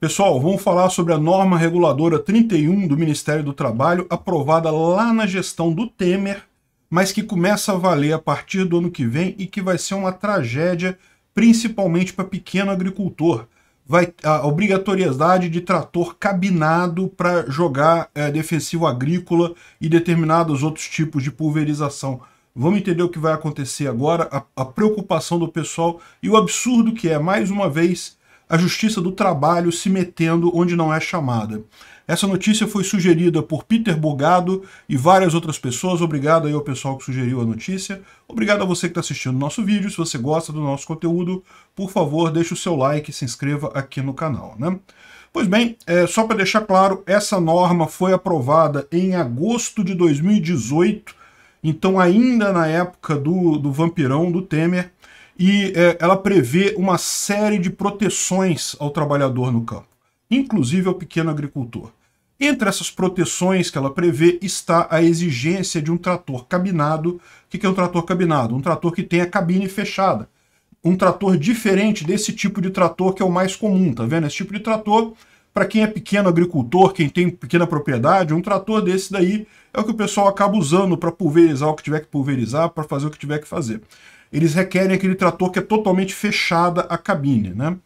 Pessoal, vamos falar sobre a norma reguladora 31 do Ministério do Trabalho, aprovada lá na gestão do Temer, mas que começa a valer a partir do ano que vem e que vai ser uma tragédia, principalmente para pequeno agricultor. Vai, a obrigatoriedade de trator cabinado para jogar é, defensivo agrícola e determinados outros tipos de pulverização. Vamos entender o que vai acontecer agora, a, a preocupação do pessoal e o absurdo que é, mais uma vez, a Justiça do Trabalho se metendo onde não é chamada. Essa notícia foi sugerida por Peter Bogado e várias outras pessoas. Obrigado aí ao pessoal que sugeriu a notícia. Obrigado a você que está assistindo o nosso vídeo. Se você gosta do nosso conteúdo, por favor, deixe o seu like e se inscreva aqui no canal. Né? Pois bem, é, só para deixar claro, essa norma foi aprovada em agosto de 2018, então ainda na época do, do vampirão, do Temer, e é, ela prevê uma série de proteções ao trabalhador no campo, inclusive ao pequeno agricultor. Entre essas proteções que ela prevê está a exigência de um trator cabinado. O que é um trator cabinado? Um trator que tem a cabine fechada. Um trator diferente desse tipo de trator que é o mais comum, tá vendo? Esse tipo de trator, para quem é pequeno agricultor, quem tem pequena propriedade, um trator desse daí é o que o pessoal acaba usando para pulverizar o que tiver que pulverizar, para fazer o que tiver que fazer eles requerem aquele trator que é totalmente fechada a cabine. Né?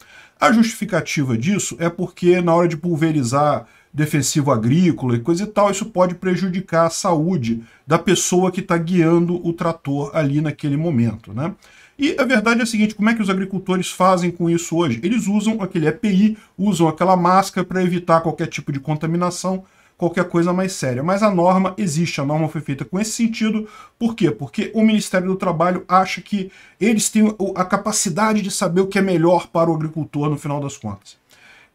A justificativa disso é porque na hora de pulverizar defensivo agrícola e coisa e tal, isso pode prejudicar a saúde da pessoa que está guiando o trator ali naquele momento. Né? E a verdade é a seguinte, como é que os agricultores fazem com isso hoje? Eles usam aquele EPI, usam aquela máscara para evitar qualquer tipo de contaminação, qualquer coisa mais séria. Mas a norma existe, a norma foi feita com esse sentido. Por quê? Porque o Ministério do Trabalho acha que eles têm a capacidade de saber o que é melhor para o agricultor no final das contas.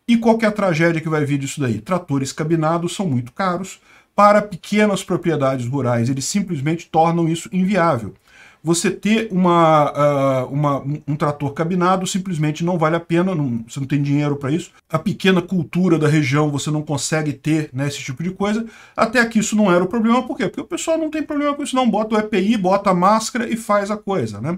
E qual é a tragédia que vai vir disso daí? Tratores cabinados são muito caros. Para pequenas propriedades rurais, eles simplesmente tornam isso inviável você ter uma, uh, uma, um trator cabinado simplesmente não vale a pena, não, você não tem dinheiro para isso. A pequena cultura da região você não consegue ter né, esse tipo de coisa. Até aqui isso não era o problema, por quê? Porque o pessoal não tem problema com isso, não. Bota o EPI, bota a máscara e faz a coisa, né?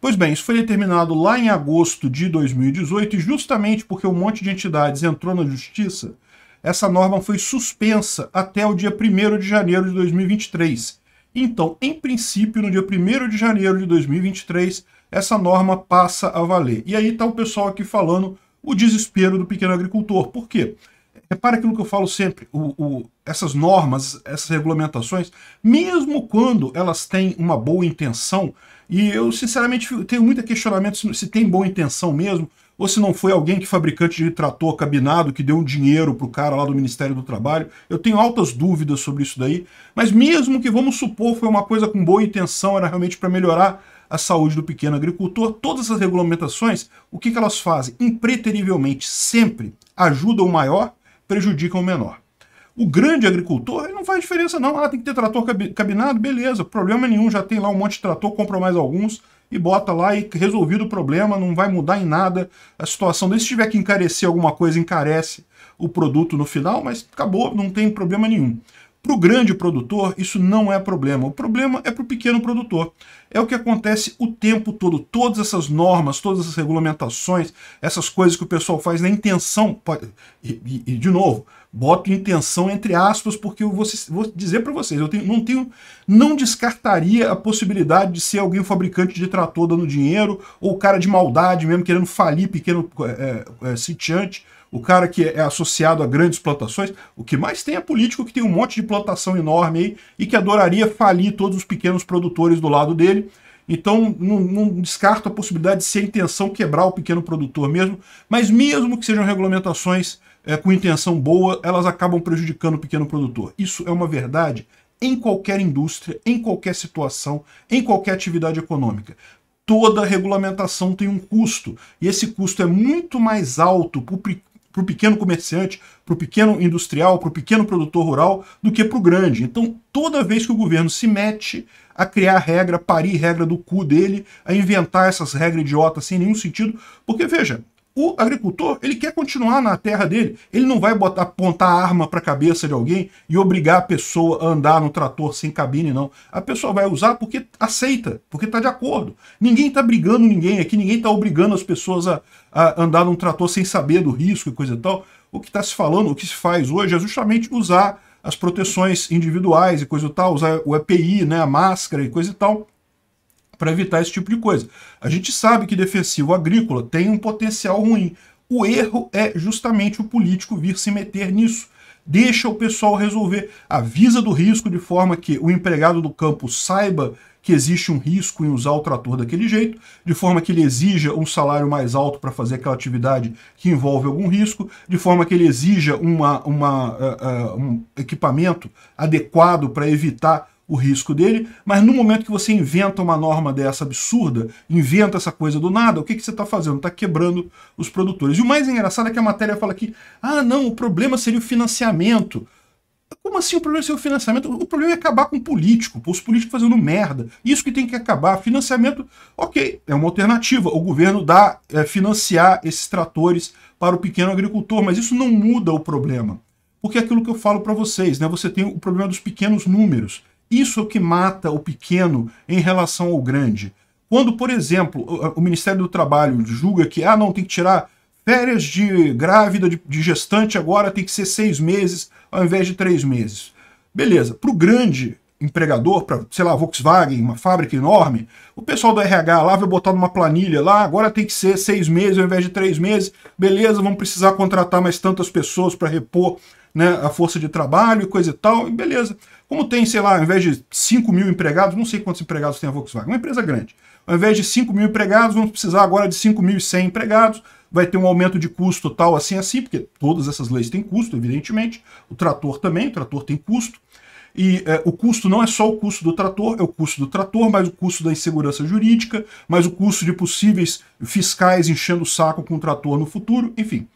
Pois bem, isso foi determinado lá em agosto de 2018 e justamente porque um monte de entidades entrou na justiça, essa norma foi suspensa até o dia 1 de janeiro de 2023. Então, em princípio, no dia 1 de janeiro de 2023, essa norma passa a valer. E aí está o pessoal aqui falando o desespero do pequeno agricultor. Por quê? Repara aquilo que eu falo sempre, o, o, essas normas, essas regulamentações, mesmo quando elas têm uma boa intenção, e eu sinceramente tenho muito questionamento se tem boa intenção mesmo, ou se não foi alguém que fabricante de trator cabinado que deu um dinheiro para o cara lá do Ministério do Trabalho. Eu tenho altas dúvidas sobre isso daí, mas mesmo que vamos supor foi uma coisa com boa intenção, era realmente para melhorar a saúde do pequeno agricultor, todas as regulamentações, o que, que elas fazem? Impreterivelmente, sempre ajudam o maior, prejudicam o menor. O grande agricultor não faz diferença não. Ah, tem que ter trator cabinado, beleza, problema nenhum, já tem lá um monte de trator, compra mais alguns, e bota lá e resolvido o problema, não vai mudar em nada a situação. se tiver que encarecer alguma coisa, encarece o produto no final, mas acabou, não tem problema nenhum. Para o grande produtor, isso não é problema. O problema é para o pequeno produtor. É o que acontece o tempo todo. Todas essas normas, todas essas regulamentações, essas coisas que o pessoal faz na intenção. Pode, e, e, e, de novo, boto intenção entre aspas, porque eu vou, vou dizer para vocês, eu tenho, não tenho. Não descartaria a possibilidade de ser alguém fabricante de trator dando dinheiro, ou cara de maldade mesmo, querendo falir pequeno é, é, sitiante o cara que é associado a grandes plantações, o que mais tem é político que tem um monte de plantação enorme aí e que adoraria falir todos os pequenos produtores do lado dele. Então, não, não descarto a possibilidade de ser a intenção quebrar o pequeno produtor mesmo, mas mesmo que sejam regulamentações é, com intenção boa, elas acabam prejudicando o pequeno produtor. Isso é uma verdade em qualquer indústria, em qualquer situação, em qualquer atividade econômica. Toda regulamentação tem um custo, e esse custo é muito mais alto para para o pequeno comerciante, para o pequeno industrial, para o pequeno produtor rural, do que para o grande. Então, toda vez que o governo se mete a criar regra, parir regra do cu dele, a inventar essas regras idiotas sem nenhum sentido, porque veja, o agricultor, ele quer continuar na terra dele. Ele não vai botar, apontar a arma para a cabeça de alguém e obrigar a pessoa a andar no trator sem cabine, não. A pessoa vai usar porque aceita, porque está de acordo. Ninguém está brigando ninguém aqui, ninguém está obrigando as pessoas a, a, andar num trator sem saber do risco e coisa e tal. O que está se falando, o que se faz hoje é justamente usar as proteções individuais e coisa e tal, usar o EPI, né, a máscara e coisa e tal, para evitar esse tipo de coisa. A gente sabe que defensivo agrícola tem um potencial ruim. O erro é justamente o político vir se meter nisso. Deixa o pessoal resolver, avisa do risco de forma que o empregado do campo saiba que existe um risco em usar o trator daquele jeito, de forma que ele exija um salário mais alto para fazer aquela atividade que envolve algum risco, de forma que ele exija uma, uma uh, uh, um equipamento adequado para evitar o risco dele, mas no momento que você inventa uma norma dessa absurda, inventa essa coisa do nada, o que, que você está fazendo? Está quebrando os produtores. E o mais engraçado é que a matéria fala que, ah, não, o problema seria o financiamento. Como assim o problema seria o financiamento? O problema é acabar com o político, os políticos fazendo merda. Isso que tem que acabar. Financiamento, ok, é uma alternativa. O governo dá é, financiar esses tratores para o pequeno agricultor, mas isso não muda o problema. Porque é aquilo que eu falo para vocês, né? Você tem o problema dos pequenos números. Isso é o que mata o pequeno em relação ao grande. Quando, por exemplo, o Ministério do Trabalho julga que ah, não tem que tirar férias de grávida, de, gestante agora tem que ser seis meses ao invés de três meses. Beleza, para o grande empregador, para, sei lá, Volkswagen, uma fábrica enorme, o pessoal do RH lá vai botar numa planilha lá, agora tem que ser seis meses ao invés de três meses, beleza, vamos precisar contratar mais tantas pessoas para repor né, a força de trabalho e coisa e tal, e beleza. Como tem, sei lá, ao invés de 5 mil empregados, não sei quantos empregados tem a Volkswagen, é uma empresa grande. Ao invés de 5 mil empregados, vamos precisar agora de 5.100 empregados, vai ter um aumento de custo tal, assim, assim, porque todas essas leis têm custo, evidentemente. O trator também, o trator tem custo. E é, o custo não é só o custo do trator, é o custo do trator, mas o custo da insegurança jurídica, mas o custo de possíveis fiscais enchendo o saco com o trator no futuro, enfim.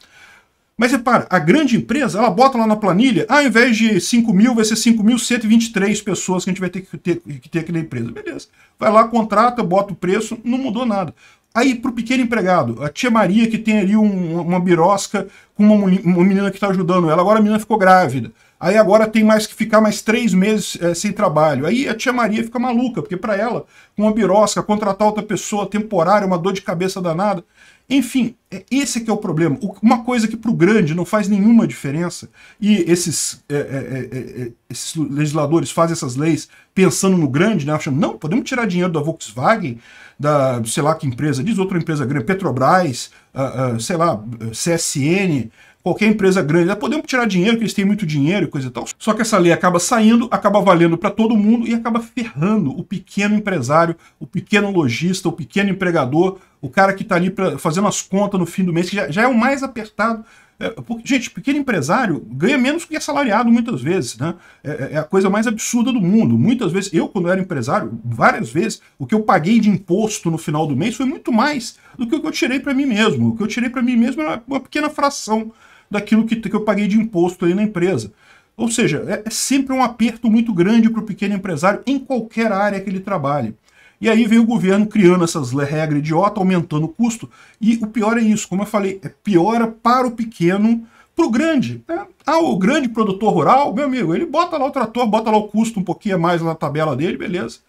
Mas repara, a grande empresa, ela bota lá na planilha, ah, ao invés de 5 mil, vai ser 5.123 pessoas que a gente vai ter que ter, que ter aqui na empresa. Beleza. Vai lá, contrata, bota o preço, não mudou nada. Aí, para o pequeno empregado, a tia Maria, que tem ali um, uma birosca com uma, uma menina que está ajudando ela, agora a menina ficou grávida. Aí agora tem mais que ficar mais três meses é, sem trabalho. Aí a tia Maria fica maluca, porque para ela, com uma birosca, contratar outra pessoa temporária, uma dor de cabeça danada. Enfim, é, esse que é o problema. Uma coisa que para o grande não faz nenhuma diferença, e esses, é é, é, é, é, esses legisladores fazem essas leis pensando no grande, né? achando, não, podemos tirar dinheiro da Volkswagen, da sei lá que empresa, diz outra empresa grande, Petrobras, uh, uh, sei lá, CSN, qualquer empresa grande, né? podemos tirar dinheiro, que eles têm muito dinheiro e coisa e tal. Só que essa lei acaba saindo, acaba valendo para todo mundo e acaba ferrando o pequeno empresário, o pequeno lojista, o pequeno empregador, o cara que está ali pra, fazendo as contas no fim do mês, que já, já é o mais apertado. É, porque, gente, pequeno empresário ganha menos que assalariado muitas vezes, né? É, é, é, a coisa mais absurda do mundo. Muitas vezes, eu, quando era empresário, várias vezes, o que eu paguei de imposto no final do mês foi muito mais do que o que eu tirei para mim mesmo. O que eu tirei para mim mesmo era uma pequena fração daquilo que, que eu paguei de imposto aí na empresa. Ou seja, é, é sempre um aperto muito grande para o pequeno empresário em qualquer área que ele trabalhe. E aí vem o governo criando essas regras idiota, aumentando o custo. E o pior é isso, como eu falei, é piora para o pequeno, para o grande. Né? Ah, o grande produtor rural, meu amigo, ele bota lá o trator, bota lá o custo um pouquinho mais na tabela dele, beleza.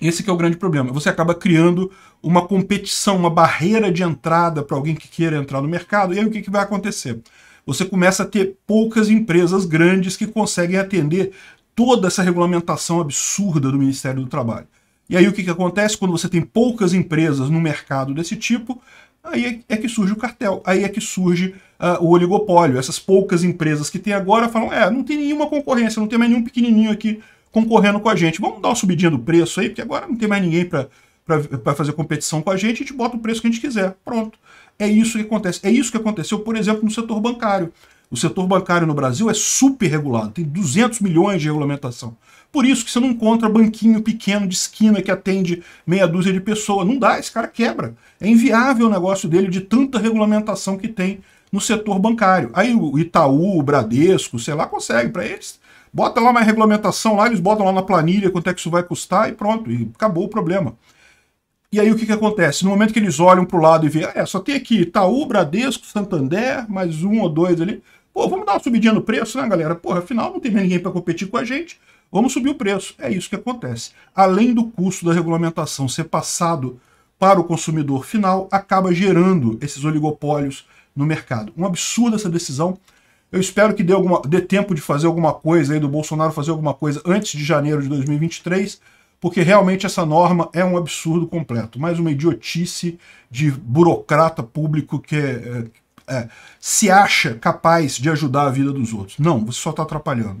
Esse é o grande problema. Você acaba criando uma competição, uma barreira de entrada para alguém que queira entrar no mercado. E aí o que, que vai acontecer? Você começa a ter poucas empresas grandes que conseguem atender toda essa regulamentação absurda do Ministério do Trabalho. E aí o que, que acontece quando você tem poucas empresas no mercado desse tipo? Aí é, é que surge o cartel, aí é que surge uh, o oligopólio. Essas poucas empresas que tem agora falam: é, não tem nenhuma concorrência, não tem mais nenhum pequenininho aqui concorrendo com a gente. Vamos dar uma subidinha do preço aí, porque agora não tem mais ninguém para fazer competição com a gente, a gente bota o preço que a gente quiser. Pronto. É isso que acontece. É isso que aconteceu, por exemplo, no setor bancário. O setor bancário no Brasil é super regulado, tem 200 milhões de regulamentação. Por isso que você não encontra banquinho pequeno de esquina que atende meia dúzia de pessoas. Não dá, esse cara quebra. É inviável o negócio dele de tanta regulamentação que tem no setor bancário. Aí o Itaú, o Bradesco, sei lá, consegue para eles. Bota lá uma regulamentação lá, eles botam lá na planilha quanto é que isso vai custar e pronto, e acabou o problema. E aí o que, que acontece? No momento que eles olham para o lado e veem, ah, é, só tem aqui Itaú, Bradesco, Santander, mais um ou dois ali. Pô, vamos dar uma subidinha no preço, né, galera? Porra, afinal não tem ninguém para competir com a gente. Vamos subir o preço. É isso que acontece. Além do custo da regulamentação ser passado para o consumidor final, acaba gerando esses oligopólios no mercado. Um absurdo essa decisão. Eu espero que dê, alguma, dê tempo de fazer alguma coisa aí, do Bolsonaro fazer alguma coisa antes de janeiro de 2023, porque realmente essa norma é um absurdo completo. Mais uma idiotice de burocrata público que é, é, se acha capaz de ajudar a vida dos outros. Não, você só está atrapalhando.